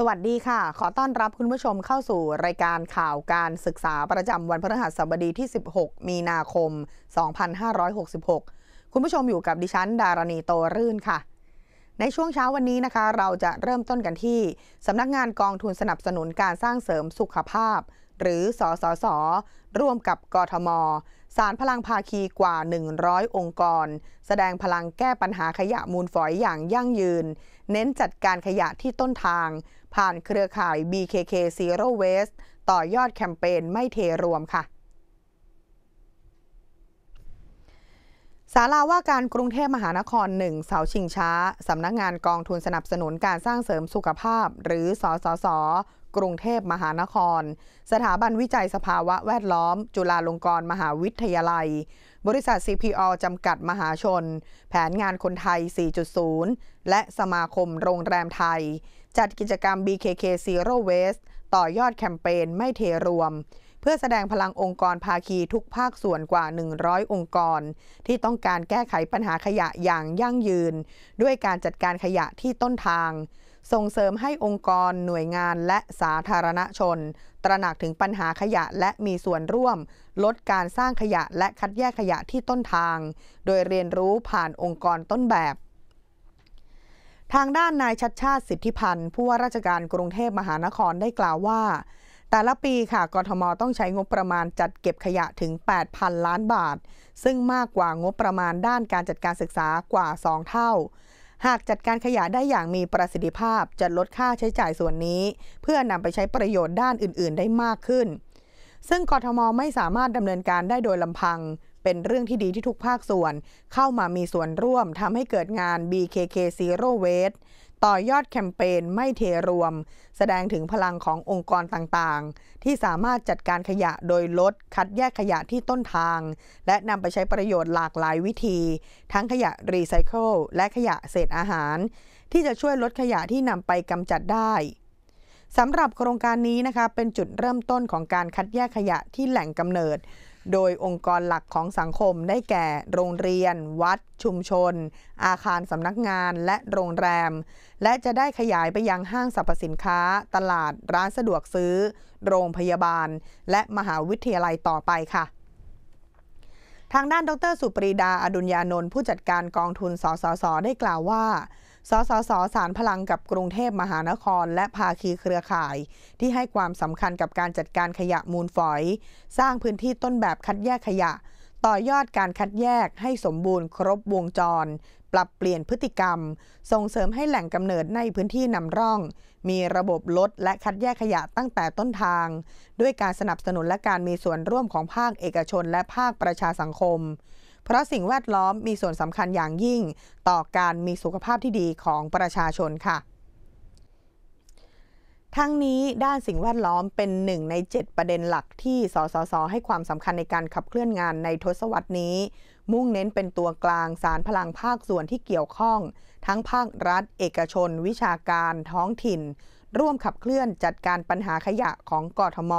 สวัสดีค่ะ ขอต้อนรับคุณผู้ชมเข้าสู่รายการข่าวการศึกษาประจำวันพฤหัสบดีที่ 16 มีนาคม 2566 คุณผู้ชมอยู่กับดิฉันดารณีโตรื่นค่ะ ในช่วงเช้าวันนี้นะคะ เราจะเริ่มต้นกันที่สำนักงานกองทุนสนับสนุนการสร้างเสริมสุขภาพ หรือสอสอสอร่วมกับ กทมสารพลังภาคีกว่า 100 องค์กร แสดงพลังแก้ปัญหาขยะมูลฝอยอย่างยั่งยืน เน้นจัดการขยะที่ต้นทางผ่านเครือข่าย BKK Zero Waste ต่อยอดแคมเปญไม่เทรวมค่ะศาลาว่าการกรุงเทพมหานครหนึ่งเสาชิงช้า สำนักงานกองทุนสนับสนุนการสร้างเสริมสุขภาพ หรือ สสส กรุงเทพมหานคร สถาบันวิจัยสภาวะแวดล้อม จุฬาลงกรณ์มหาวิทยาลัยบริษัท CPO จำกัดมหาชน แผนงานคนไทย 4.0 และสมาคมโรงแรมไทย จัดกิจกรรม BKK Zero Waste ต่อยอดแคมเปญไม่เทรวม เพื่อแสดงพลังองค์กรภาคีทุกภาคส่วนกว่า 100 องค์กร ที่ต้องการแก้ไขปัญหาขยะอย่างยั่งยืน ด้วยการจัดการขยะที่ต้นทางส่งเสริมให้องค์กรหน่วยงานและสาธารณชน ตระหนักถึงปัญหาขยะและมีส่วนร่วม ลดการสร้างขยะและคัดแยกขยะที่ต้นทาง โดยเรียนรู้ผ่านองค์กรต้นแบบ ทางด้านนายชัดชาติสิทธิพันธ์ผู้ว่าราชการกรุงเทพมหานครได้กล่าวว่า แต่ละปีค่ะกทมต้องใช้งบประมาณจัดเก็บขยะถึง 8,000 ล้านบาท ซึ่งมากกว่างบประมาณด้านการจัดการศึกษากว่า2เท่าหากจัดการขยะได้อย่างมีประสิทธิภาพจะลดค่าใช้จ่ายส่วนนี้ เพื่อนำไปใช้ประโยชน์ด้านอื่นๆได้มากขึ้น ซึ่งกทมไม่สามารถดำเนินการได้โดยลำพัง เป็นเรื่องที่ดีที่ทุกภาคส่วน เข้ามามีส่วนร่วมทำให้เกิดงาน BKK Zero Waste ต่อยอดแคมเปญไม่เทรวม แสดงถึงพลังขององค์กรต่างๆ ที่สามารถจัดการขยะโดยลดคัดแยกขยะที่ต้นทาง และนำไปใช้ประโยชน์หลากหลายวิธี ทั้งขยะรีไซเคิลและขยะเศษอาหาร ที่จะช่วยลดขยะที่นำไปกำจัดได้ สำหรับโครงการนี้นะคะ เป็นจุดเริ่มต้นของการคัดแยกขยะที่แหล่งกำเนิดโดยองค์กรหลักของสังคมได้แก่ โรงเรียน วัด ชุมชน อาคารสำนักงาน และโรงแรม และจะได้ขยายไปยังห้างสรรพสินค้า ตลาด ร้านสะดวกซื้อ โรงพยาบาล และมหาวิทยาลัยต่อไปค่ะ ทางด้านดรสุปรีดาอดุญญานนท์ผู้จัดการกองทุนสสสได้กล่าวว่าสสสสารพลังกับกรุงเทพมหานคร และภาคีเครือข่าย ที่ให้ความสำคัญกับการจัดการขยะมูลฝอย สร้างพื้นที่ต้นแบบคัดแยกขยะ ต่อยอดการคัดแยกให้สมบูรณ์ครบวงจร ปรับเปลี่ยนพฤติกรรม ส่งเสริมให้แหล่งกำเนิดในพื้นที่นำร่อง มีระบบลดและคัดแยกขยะตั้งแต่ต้นทาง ด้วยการสนับสนุนและการมีส่วนร่วมของภาคเอกชนและภาคประชาสังคมเพราะสิ่งแวดล้อมมีส่วนสำคัญอย่างยิ่งต่อการมีสุขภาพที่ดีของประชาชนค่ะ ทั้งนี้ด้านสิ่งแวดล้อมเป็นหนึ่งใน 7 ประเด็นหลักที่สสสให้ความสำคัญในการขับเคลื่อนงานในทศวรรษนี้ มุ่งเน้นเป็นตัวกลางสารพลังภาคส่วนที่เกี่ยวข้อง ทั้งภาครัฐ เอกชน วิชาการ ท้องถิ่น ร่วมขับเคลื่อนจัดการปัญหาขยะของกทม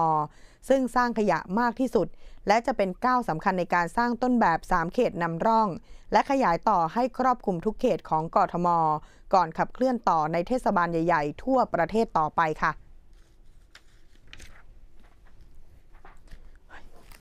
ซึ่งสร้างขยะมากที่สุด และจะเป็นก้าวสำคัญในการสร้างต้นแบบ 3 เขตนำร่อง และขยายต่อให้ครอบคลุมทุกเขตของกทม ก่อนขับเคลื่อนต่อในเทศบาลใหญ่ๆทั่วประเทศต่อไปค่ะ